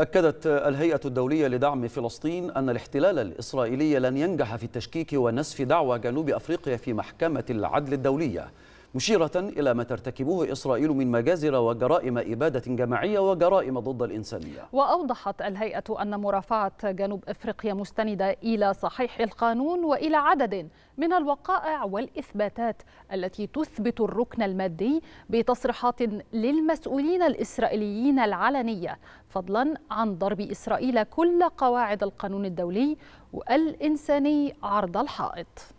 أكدت الهيئة الدولية لدعم فلسطين أن الاحتلال الإسرائيلي لن ينجح في التشكيك ونسف دعوى جنوب أفريقيا في محكمة العدل الدولية مشيرة إلى ما ترتكبه إسرائيل من مجازر وجرائم إبادة جماعية وجرائم ضد الإنسانية وأوضحت الهيئة أن مرافعة جنوب إفريقيا مستندة إلى صحيح القانون وإلى عدد من الوقائع والإثباتات التي تثبت الركن المادي بتصريحات للمسؤولين الإسرائيليين العلنية فضلا عن ضرب إسرائيل كل قواعد القانون الدولي والإنساني عرض الحائط